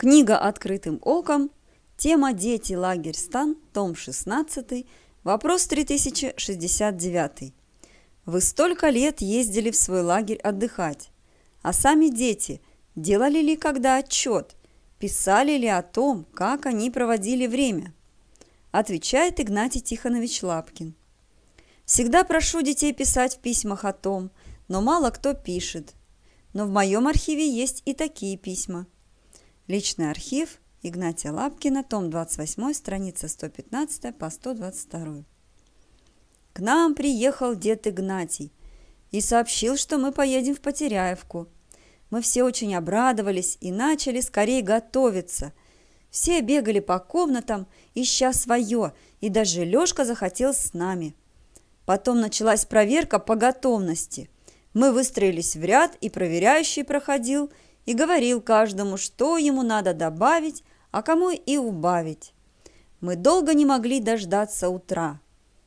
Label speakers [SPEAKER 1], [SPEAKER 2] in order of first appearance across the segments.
[SPEAKER 1] Книга «Открытым оком», тема «Дети. Лагерь. Стан», том 16, вопрос 3069. Вы столько лет ездили в свой лагерь отдыхать, а сами дети делали ли когда отчет, писали ли о том, как они проводили время? Отвечает Игнатий Тихонович Лапкин. Всегда прошу детей писать в письмах о том, но мало кто пишет. Но в моем архиве есть и такие письма – Личный архив Игнатия Лапкина, том 28, страница 115 по 122. К нам приехал дед Игнатий и сообщил, что мы поедем в Потеряевку. Мы все очень обрадовались и начали скорее готовиться. Все бегали по комнатам, ища свое, и даже Лешка захотел с нами. Потом началась проверка по готовности. Мы выстроились в ряд, и проверяющий проходил – и говорил каждому, что ему надо добавить, а кому и убавить. Мы долго не могли дождаться утра.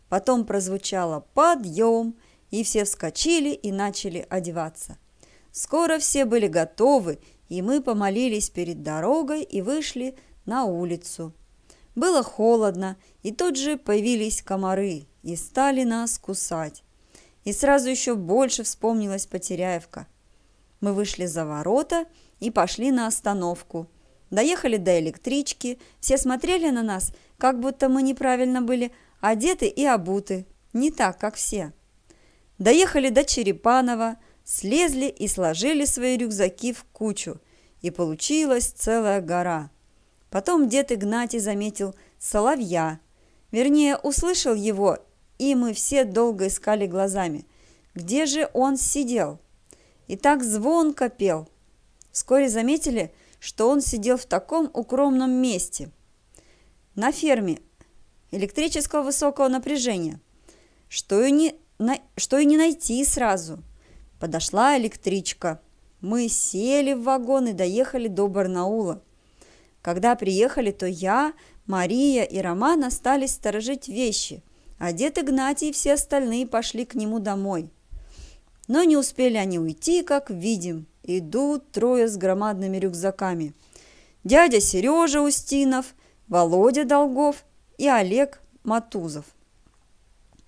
[SPEAKER 1] Потом прозвучало «подъем», и все вскочили и начали одеваться. Скоро все были готовы, и мы помолились перед дорогой и вышли на улицу. Было холодно, и тут же появились комары и стали нас кусать. И сразу еще больше вспомнилась Потеряевка. Мы вышли за ворота и пошли на остановку. Доехали до электрички, все смотрели на нас, как будто мы неправильно были одеты и обуты, не так, как все. Доехали до Черепанова, слезли и сложили свои рюкзаки в кучу, и получилась целая гора. Потом дед Игнатий заметил соловья, вернее, услышал его, и мы все долго искали глазами. Где же он сидел? и так звонко пел. Вскоре заметили, что он сидел в таком укромном месте. На ферме электрического высокого напряжения, что и не, на, что и не найти сразу. Подошла электричка. Мы сели в вагон и доехали до Барнаула. Когда приехали, то я, Мария и Роман остались сторожить вещи, а дед Игнатий и все остальные пошли к нему домой. Но не успели они уйти, как видим, идут трое с громадными рюкзаками. Дядя Сережа Устинов, Володя Долгов и Олег Матузов.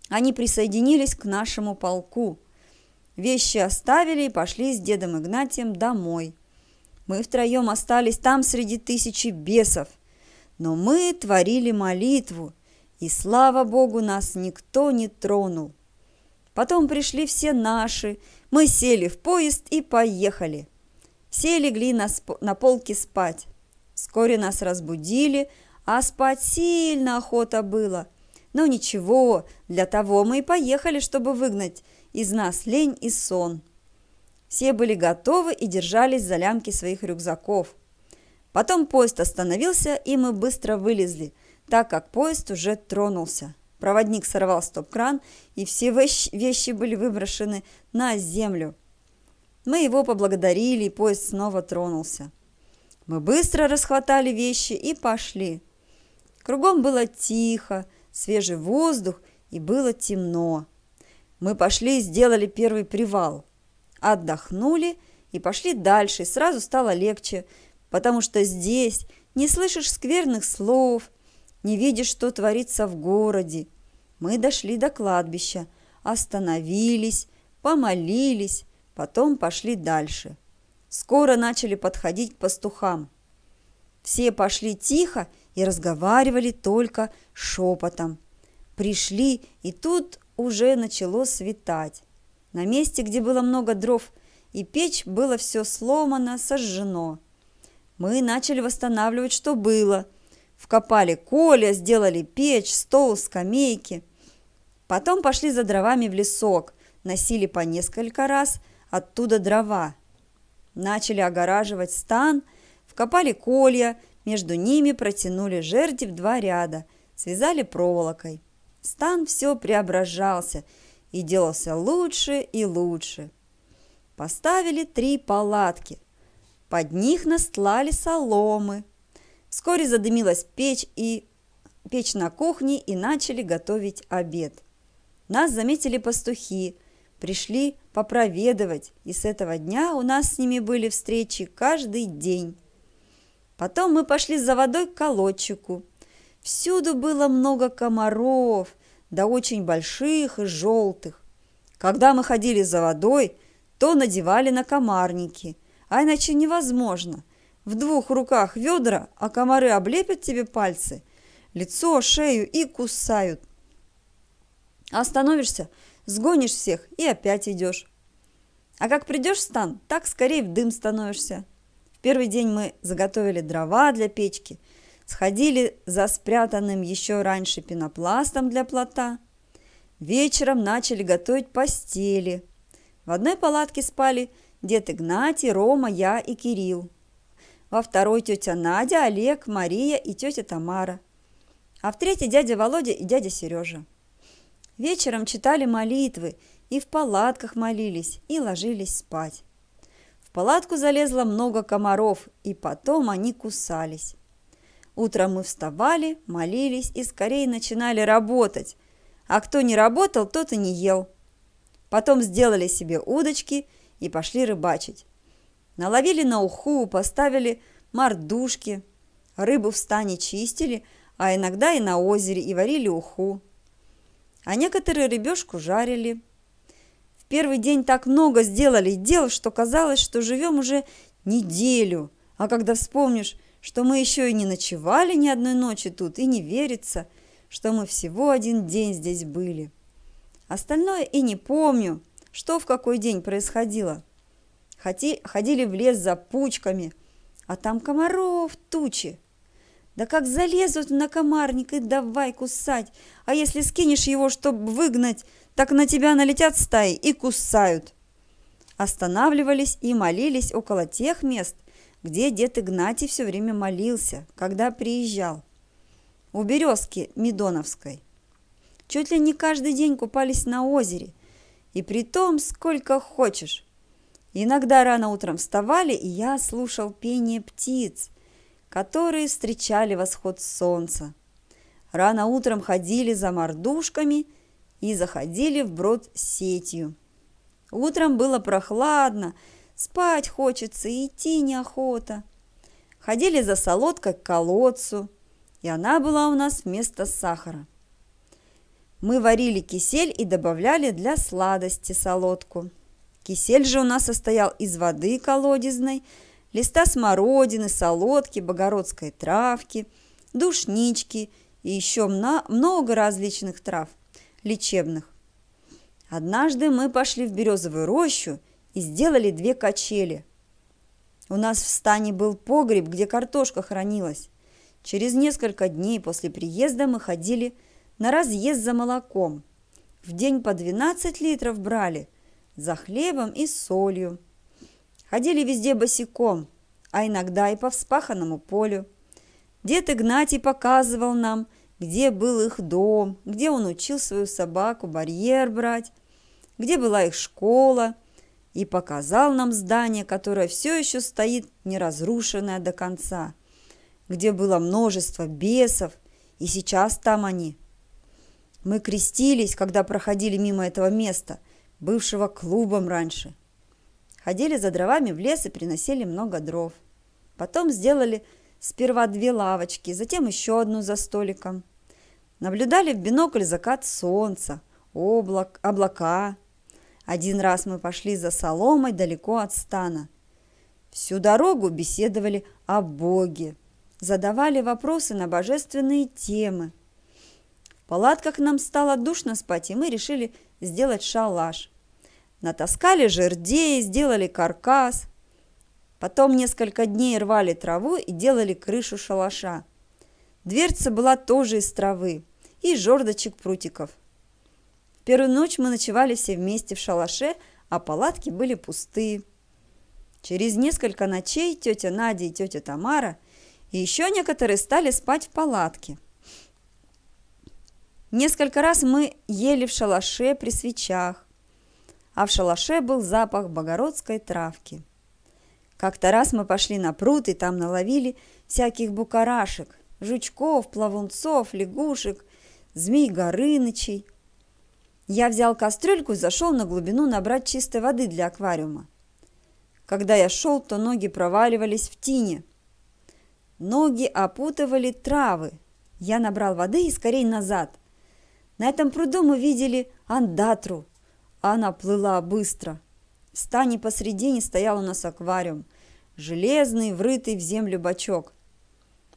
[SPEAKER 1] Они присоединились к нашему полку. Вещи оставили и пошли с дедом Игнатием домой. Мы втроем остались там среди тысячи бесов. Но мы творили молитву, и, слава Богу, нас никто не тронул. Потом пришли все наши. Мы сели в поезд и поехали. Все легли на, сп- на полке спать. Вскоре нас разбудили, а спать сильно охота было. Но ничего, для того мы и поехали, чтобы выгнать из нас лень и сон. Все были готовы и держались за лямки своих рюкзаков. Потом поезд остановился, и мы быстро вылезли, так как поезд уже тронулся. Проводник сорвал стоп-кран, и все вещи были выброшены на землю. Мы его поблагодарили, и поезд снова тронулся. Мы быстро расхватали вещи и пошли. Кругом было тихо, свежий воздух, и было темно. Мы пошли и сделали первый привал. Отдохнули и пошли дальше, и сразу стало легче, потому что здесь не слышишь скверных слов – не видишь, что творится в городе. Мы дошли до кладбища, остановились, помолились, потом пошли дальше. Скоро начали подходить к пастухам. Все пошли тихо и разговаривали только шепотом. Пришли, и тут уже начало светать. На месте, где было много дров, и печь было все сломано, сожжено. Мы начали восстанавливать, что было – Вкопали коля, сделали печь, стол, скамейки. Потом пошли за дровами в лесок, носили по несколько раз оттуда дрова. Начали огораживать стан, вкопали колья, между ними протянули жерди в два ряда, связали проволокой. Стан все преображался и делался лучше и лучше. Поставили три палатки. Под них настлали соломы, Вскоре задымилась печь и печь на кухне и начали готовить обед. Нас заметили пастухи, пришли попроведовать, и с этого дня у нас с ними были встречи каждый день. Потом мы пошли за водой к колодчику. Всюду было много комаров, да очень больших и желтых. Когда мы ходили за водой, то надевали на комарники, а иначе невозможно – в двух руках ведра, а комары облепят тебе пальцы, лицо, шею и кусают. Остановишься, сгонишь всех и опять идешь. А как придешь в стан, так скорее в дым становишься. В первый день мы заготовили дрова для печки, сходили за спрятанным еще раньше пенопластом для плота. Вечером начали готовить постели. В одной палатке спали дед Игнатий, Рома, я и Кирилл во второй тетя Надя, Олег, Мария и тетя Тамара, а в третий дядя Володя и дядя Сережа. Вечером читали молитвы и в палатках молились и ложились спать. В палатку залезло много комаров, и потом они кусались. Утром мы вставали, молились и скорее начинали работать, а кто не работал, тот и не ел. Потом сделали себе удочки и пошли рыбачить. Наловили на уху, поставили мордушки, рыбу в стане чистили, а иногда и на озере, и варили уху. А некоторые рыбешку жарили. В первый день так много сделали дел, что казалось, что живем уже неделю. А когда вспомнишь, что мы еще и не ночевали ни одной ночи тут, и не верится, что мы всего один день здесь были. Остальное и не помню, что в какой день происходило ходи, ходили в лес за пучками, а там комаров тучи. Да как залезут на комарник и давай кусать, а если скинешь его, чтобы выгнать, так на тебя налетят стаи и кусают. Останавливались и молились около тех мест, где дед Игнатий все время молился, когда приезжал. У березки Медоновской. Чуть ли не каждый день купались на озере, и при том сколько хочешь. Иногда рано утром вставали, и я слушал пение птиц, которые встречали восход солнца. Рано утром ходили за мордушками и заходили в брод сетью. Утром было прохладно, спать хочется и идти неохота. Ходили за солодкой к колодцу, и она была у нас вместо сахара. Мы варили кисель и добавляли для сладости солодку. Кисель же у нас состоял из воды колодезной, листа смородины, солодки, богородской травки, душнички и еще много различных трав лечебных. Однажды мы пошли в березовую рощу и сделали две качели. У нас в стане был погреб, где картошка хранилась. Через несколько дней после приезда мы ходили на разъезд за молоком. В день по 12 литров брали – за хлебом и солью. Ходили везде босиком, а иногда и по вспаханному полю. Дед Игнатий показывал нам, где был их дом, где он учил свою собаку барьер брать, где была их школа, и показал нам здание, которое все еще стоит неразрушенное до конца, где было множество бесов, и сейчас там они. Мы крестились, когда проходили мимо этого места – бывшего клубом раньше. Ходили за дровами в лес и приносили много дров. Потом сделали сперва две лавочки, затем еще одну за столиком. Наблюдали в бинокль закат солнца, облак, облака. Один раз мы пошли за соломой далеко от стана. Всю дорогу беседовали о Боге, задавали вопросы на божественные темы. В палатках нам стало душно спать, и мы решили сделать шалаш. Натаскали жердей, сделали каркас. Потом несколько дней рвали траву и делали крышу шалаша. Дверца была тоже из травы и жердочек прутиков. В первую ночь мы ночевали все вместе в шалаше, а палатки были пустые. Через несколько ночей тетя Надя и тетя Тамара и еще некоторые стали спать в палатке – Несколько раз мы ели в шалаше при свечах, а в шалаше был запах богородской травки. Как-то раз мы пошли на пруд и там наловили всяких букарашек, жучков, плавунцов, лягушек, змей Горынычей. Я взял кастрюльку и зашел на глубину набрать чистой воды для аквариума. Когда я шел, то ноги проваливались в тине. Ноги опутывали травы. Я набрал воды и скорее назад – на этом пруду мы видели андатру. Она плыла быстро. В стане посредине стоял у нас аквариум. Железный, врытый в землю бачок.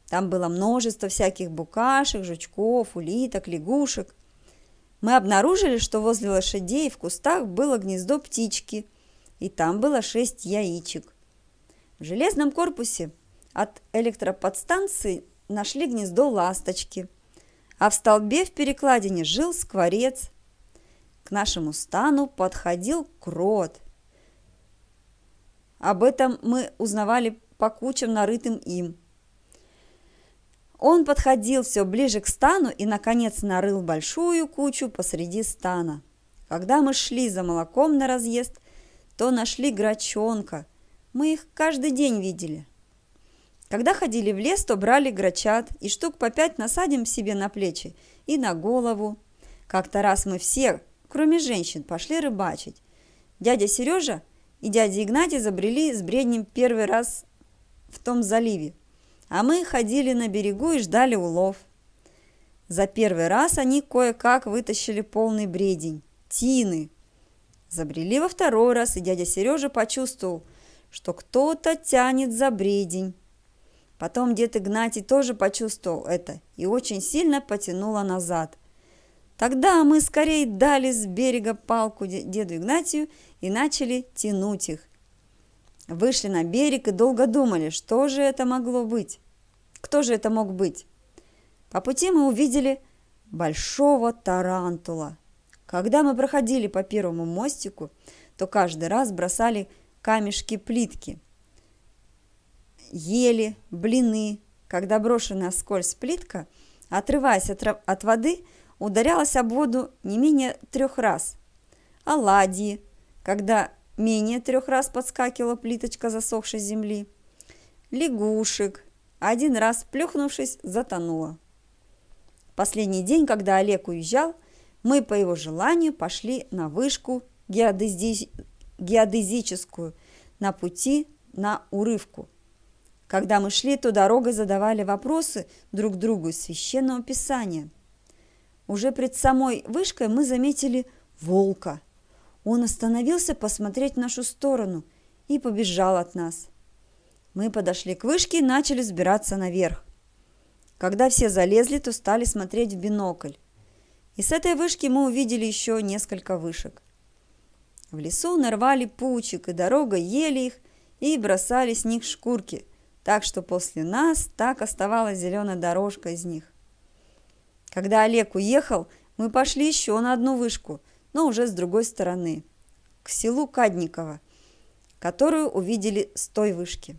[SPEAKER 1] Там было множество всяких букашек, жучков, улиток, лягушек. Мы обнаружили, что возле лошадей в кустах было гнездо птички, и там было шесть яичек. В железном корпусе от электроподстанции нашли гнездо ласточки – а в столбе в перекладине жил скворец. К нашему стану подходил крот. Об этом мы узнавали по кучам, нарытым им. Он подходил все ближе к стану и, наконец, нарыл большую кучу посреди стана. Когда мы шли за молоком на разъезд, то нашли грачонка. Мы их каждый день видели. Когда ходили в лес, то брали грачат и штук по пять насадим себе на плечи и на голову. Как-то раз мы все, кроме женщин, пошли рыбачить. Дядя Сережа и дядя Игнатий забрели с бреднем первый раз в том заливе, а мы ходили на берегу и ждали улов. За первый раз они кое-как вытащили полный бредень, тины. Забрели во второй раз, и дядя Сережа почувствовал, что кто-то тянет за бредень. Потом дед Игнатий тоже почувствовал это и очень сильно потянуло назад. Тогда мы скорее дали с берега палку деду Игнатию и начали тянуть их. Вышли на берег и долго думали, что же это могло быть. Кто же это мог быть? По пути мы увидели большого тарантула. Когда мы проходили по первому мостику, то каждый раз бросали камешки плитки – ели, блины. Когда брошенная вскользь плитка, отрываясь от, от воды, ударялась об воду не менее трех раз. Оладьи, когда менее трех раз подскакивала плиточка засохшей земли. Лягушек, один раз плюхнувшись, затонула. Последний день, когда Олег уезжал, мы по его желанию пошли на вышку геодези... геодезическую на пути на урывку – когда мы шли, то дорогой задавали вопросы друг другу из Священного Писания. Уже пред самой вышкой мы заметили волка. Он остановился посмотреть в нашу сторону и побежал от нас. Мы подошли к вышке и начали сбираться наверх. Когда все залезли, то стали смотреть в бинокль. И с этой вышки мы увидели еще несколько вышек. В лесу нарвали пучек, и дорога ели их, и бросали с них шкурки так что после нас так оставалась зеленая дорожка из них. Когда Олег уехал, мы пошли еще на одну вышку, но уже с другой стороны, к селу Кадниково, которую увидели с той вышки.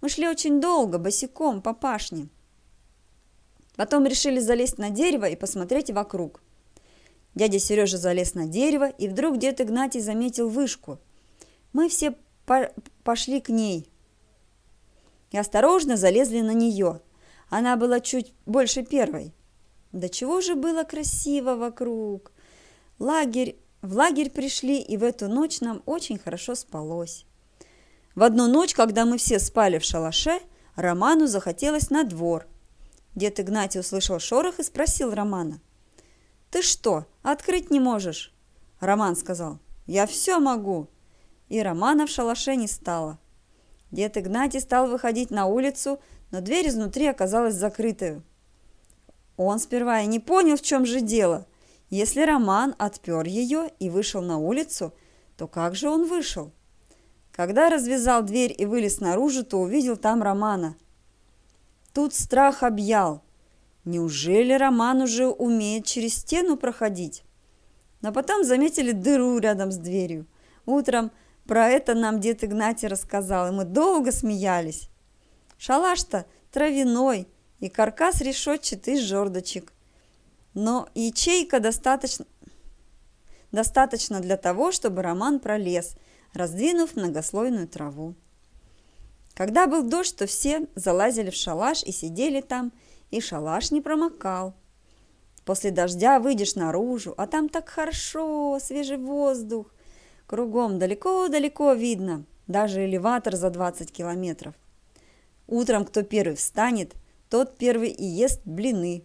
[SPEAKER 1] Мы шли очень долго, босиком, по пашне. Потом решили залезть на дерево и посмотреть вокруг. Дядя Сережа залез на дерево, и вдруг дед Игнатий заметил вышку. Мы все пошли к ней – и осторожно залезли на нее. Она была чуть больше первой. Да чего же было красиво вокруг! Лагерь, в лагерь пришли, и в эту ночь нам очень хорошо спалось. В одну ночь, когда мы все спали в шалаше, Роману захотелось на двор. Дед Игнатий услышал шорох и спросил Романа. «Ты что, открыть не можешь?» Роман сказал. «Я все могу!» И Романа в шалаше не стало – Дед Игнатий стал выходить на улицу, но дверь изнутри оказалась закрытой. Он сперва и не понял, в чем же дело. Если Роман отпер ее и вышел на улицу, то как же он вышел? Когда развязал дверь и вылез наружу, то увидел там Романа. Тут страх объял. Неужели Роман уже умеет через стену проходить? Но потом заметили дыру рядом с дверью. Утром – про это нам дед Игнатий рассказал, и мы долго смеялись. Шалаш-то травяной, и каркас решетчатый из жердочек. Но ячейка достаточно, достаточно для того, чтобы роман пролез, раздвинув многослойную траву. Когда был дождь, то все залазили в шалаш и сидели там, и шалаш не промокал. После дождя выйдешь наружу, а там так хорошо, свежий воздух. Кругом далеко-далеко видно, даже элеватор за 20 километров. Утром кто первый встанет, тот первый и ест блины.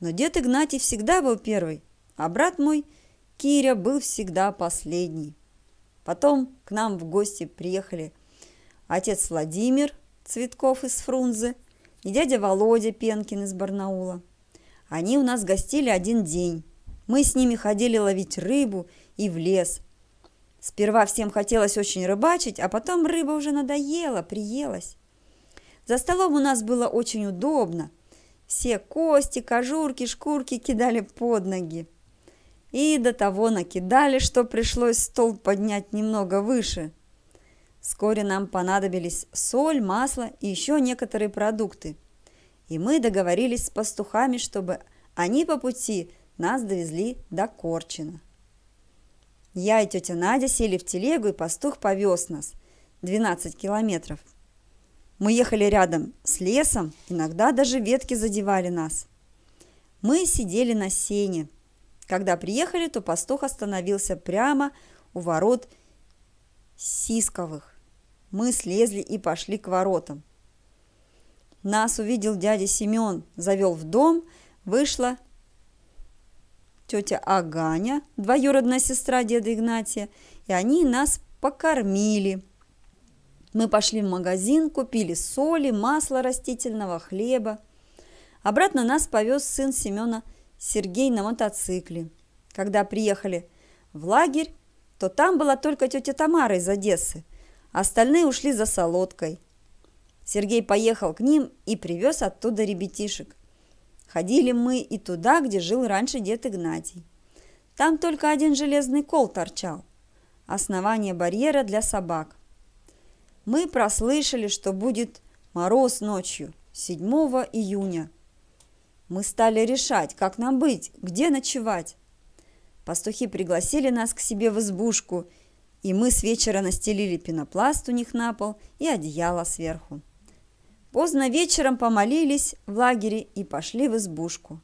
[SPEAKER 1] Но дед Игнатий всегда был первый, а брат мой Киря был всегда последний. Потом к нам в гости приехали отец Владимир Цветков из Фрунзе и дядя Володя Пенкин из Барнаула. Они у нас гостили один день. Мы с ними ходили ловить рыбу и в лес, Сперва всем хотелось очень рыбачить, а потом рыба уже надоела, приелась. За столом у нас было очень удобно. Все кости, кожурки, шкурки кидали под ноги. И до того накидали, что пришлось стол поднять немного выше. Вскоре нам понадобились соль, масло и еще некоторые продукты. И мы договорились с пастухами, чтобы они по пути нас довезли до Корчина. Я и тетя Надя сели в телегу, и пастух повез нас. 12 километров. Мы ехали рядом с лесом, иногда даже ветки задевали нас. Мы сидели на сене. Когда приехали, то пастух остановился прямо у ворот Сисковых. Мы слезли и пошли к воротам. Нас увидел дядя Семен, завел в дом, вышла тетя Аганя, двоюродная сестра деда Игнатия, и они нас покормили. Мы пошли в магазин, купили соли, масла растительного, хлеба. Обратно нас повез сын Семена Сергей на мотоцикле. Когда приехали в лагерь, то там была только тетя Тамара из Одессы. А остальные ушли за солодкой. Сергей поехал к ним и привез оттуда ребятишек. Ходили мы и туда, где жил раньше дед Игнатий. Там только один железный кол торчал. Основание барьера для собак. Мы прослышали, что будет мороз ночью, 7 июня. Мы стали решать, как нам быть, где ночевать. Пастухи пригласили нас к себе в избушку, и мы с вечера настелили пенопласт у них на пол и одеяло сверху. Поздно вечером помолились в лагере и пошли в избушку.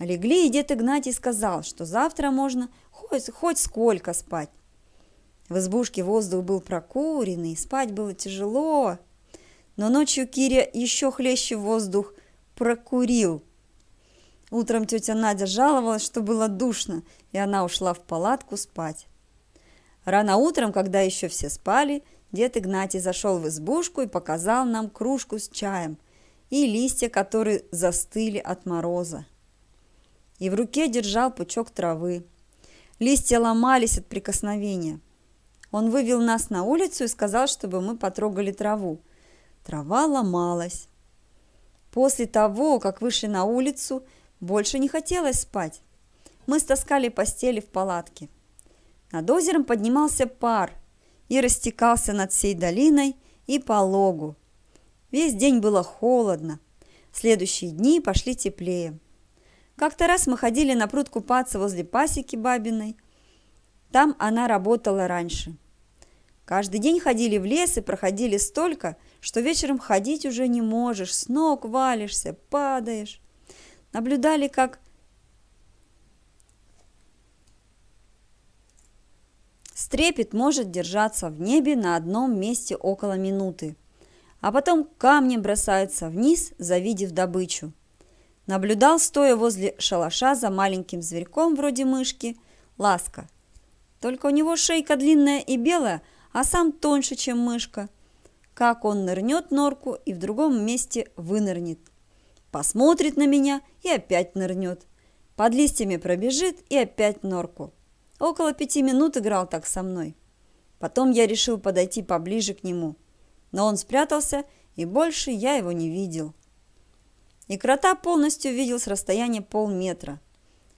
[SPEAKER 1] Легли, и дед Игнатий сказал, что завтра можно хоть, хоть сколько спать. В избушке воздух был прокуренный, спать было тяжело. Но ночью Киря еще хлеще воздух прокурил. Утром тетя Надя жаловалась, что было душно, и она ушла в палатку спать. Рано утром, когда еще все спали, Дед Игнатий зашел в избушку и показал нам кружку с чаем и листья, которые застыли от мороза. И в руке держал пучок травы. Листья ломались от прикосновения. Он вывел нас на улицу и сказал, чтобы мы потрогали траву. Трава ломалась. После того, как вышли на улицу, больше не хотелось спать. Мы стаскали постели в палатке. Над озером поднимался пар – и растекался над всей долиной и по логу. Весь день было холодно, следующие дни пошли теплее. Как-то раз мы ходили на пруд купаться возле пасеки бабиной. Там она работала раньше. Каждый день ходили в лес и проходили столько, что вечером ходить уже не можешь, с ног валишься, падаешь. Наблюдали, как Стрепет может держаться в небе на одном месте около минуты, а потом камнем бросается вниз, завидев добычу. Наблюдал, стоя возле шалаша за маленьким зверьком вроде мышки, ласка. Только у него шейка длинная и белая, а сам тоньше, чем мышка. Как он нырнет норку и в другом месте вынырнет. Посмотрит на меня и опять нырнет. Под листьями пробежит и опять норку. Около пяти минут играл так со мной. Потом я решил подойти поближе к нему. Но он спрятался, и больше я его не видел. И крота полностью видел с расстояния полметра.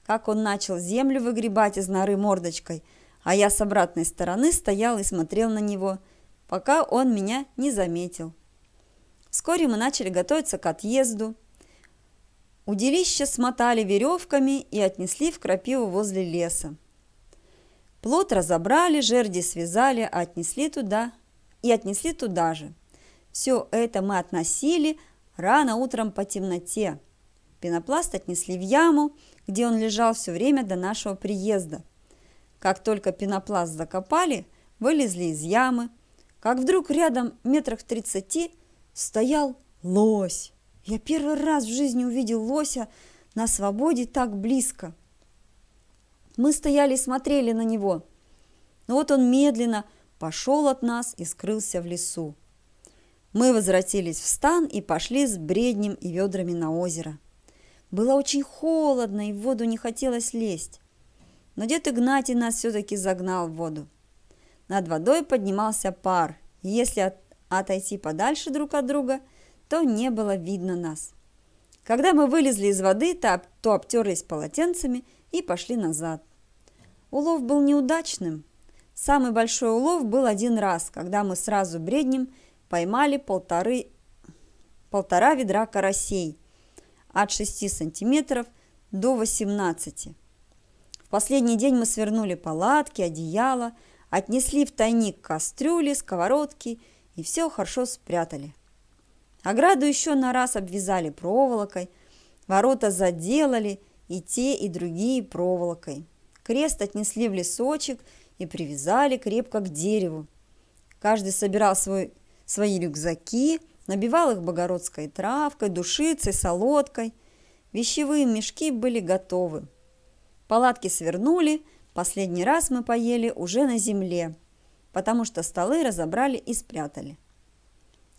[SPEAKER 1] Как он начал землю выгребать из норы мордочкой, а я с обратной стороны стоял и смотрел на него, пока он меня не заметил. Вскоре мы начали готовиться к отъезду. Удилище смотали веревками и отнесли в крапиву возле леса. Плод разобрали, жерди связали, отнесли туда и отнесли туда же. Все это мы относили рано утром по темноте. Пенопласт отнесли в яму, где он лежал все время до нашего приезда. Как только пенопласт закопали, вылезли из ямы, как вдруг рядом метрах тридцати стоял лось. Я первый раз в жизни увидел лося на свободе так близко – мы стояли и смотрели на него. Но вот он медленно пошел от нас и скрылся в лесу. Мы возвратились в стан и пошли с бреднем и ведрами на озеро. Было очень холодно, и в воду не хотелось лезть. Но дед Игнатий нас все-таки загнал в воду. Над водой поднимался пар, и если от, отойти подальше друг от друга, то не было видно нас. Когда мы вылезли из воды, то обтерлись полотенцами и пошли назад. Улов был неудачным. Самый большой улов был один раз, когда мы сразу бреднем поймали полторы, полтора ведра карасей от 6 сантиметров до 18. В последний день мы свернули палатки, одеяло, отнесли в тайник кастрюли, сковородки и все хорошо спрятали. Ограду еще на раз обвязали проволокой, ворота заделали и те, и другие проволокой. Крест отнесли в лесочек и привязали крепко к дереву. Каждый собирал свой, свои рюкзаки, набивал их богородской травкой, душицей, солодкой. Вещевые мешки были готовы. Палатки свернули, последний раз мы поели уже на земле, потому что столы разобрали и спрятали.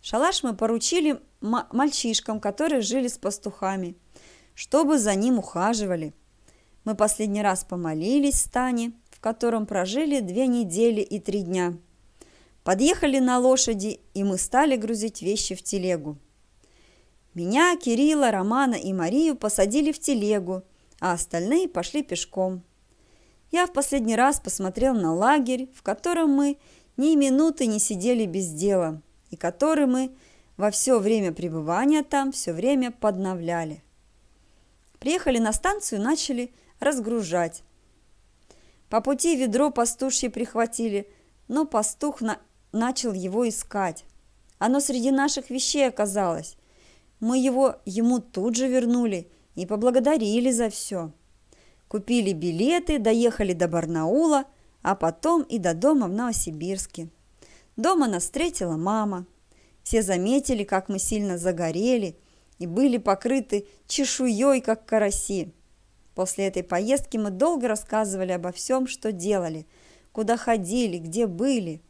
[SPEAKER 1] Шалаш мы поручили мальчишкам, которые жили с пастухами, чтобы за ним ухаживали. Мы последний раз помолились в стане, в котором прожили две недели и три дня. Подъехали на лошади, и мы стали грузить вещи в телегу. Меня, Кирилла, Романа и Марию посадили в телегу, а остальные пошли пешком. Я в последний раз посмотрел на лагерь, в котором мы ни минуты не сидели без дела – и который мы во все время пребывания там все время подновляли. Приехали на станцию и начали разгружать. По пути ведро пастушье прихватили, но пастух на... начал его искать. Оно среди наших вещей оказалось. Мы его ему тут же вернули и поблагодарили за все. Купили билеты, доехали до Барнаула, а потом и до дома в Новосибирске. Дома нас встретила мама. Все заметили, как мы сильно загорели и были покрыты чешуей, как караси. После этой поездки мы долго рассказывали обо всем, что делали, куда ходили, где были.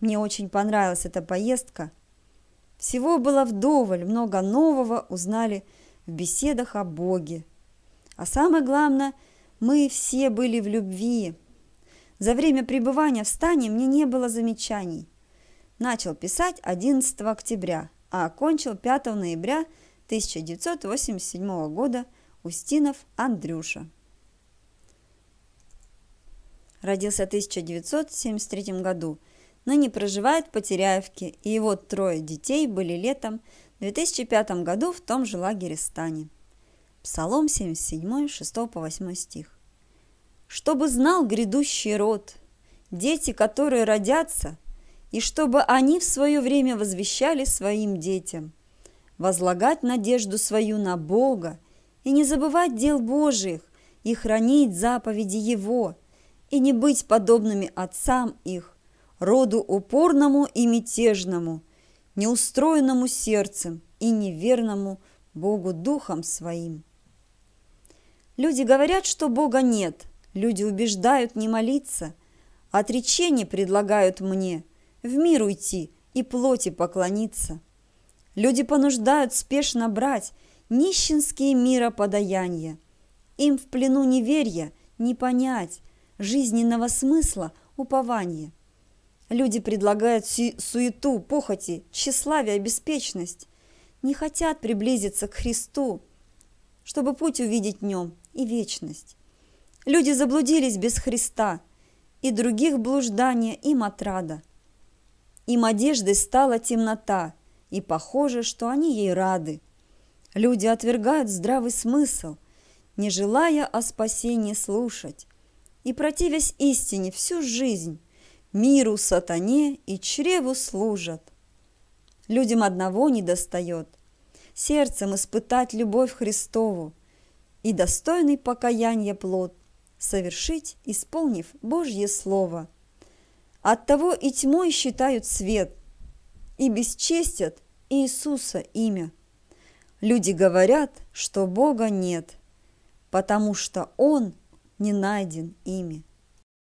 [SPEAKER 1] Мне очень понравилась эта поездка. Всего было вдоволь, много нового узнали в беседах о Боге. А самое главное, мы все были в любви. За время пребывания в стане мне не было замечаний. Начал писать 11 октября, а окончил 5 ноября 1987 года Устинов Андрюша. Родился в 1973 году, но не проживает в Потеряевке, и его трое детей были летом в 2005 году в том же лагере Стани. Псалом 77, 6 по 8 стих. «Чтобы знал грядущий род, дети, которые родятся, и чтобы они в свое время возвещали своим детям. Возлагать надежду свою на Бога и не забывать дел Божиих, и хранить заповеди Его, и не быть подобными отцам их, роду упорному и мятежному, неустроенному сердцем и неверному Богу духом своим. Люди говорят, что Бога нет, люди убеждают не молиться, отречение предлагают мне – в мир уйти и плоти поклониться. Люди понуждают спешно брать нищенские мира подаяния. Им в плену неверья не понять жизненного смысла упования. Люди предлагают суету, похоти, тщеславие, беспечность. Не хотят приблизиться к Христу, чтобы путь увидеть днем и вечность. Люди заблудились без Христа, и других блуждания им отрада – им одеждой стала темнота, и похоже, что они ей рады. Люди отвергают здравый смысл, не желая о спасении слушать, и противясь истине всю жизнь, миру, сатане и чреву служат. Людям одного недостает – сердцем испытать любовь Христову и достойный покаяния плод совершить, исполнив Божье Слово – Оттого и тьмой считают свет, и бесчестят Иисуса имя. Люди говорят, что Бога нет, потому что Он не найден ими.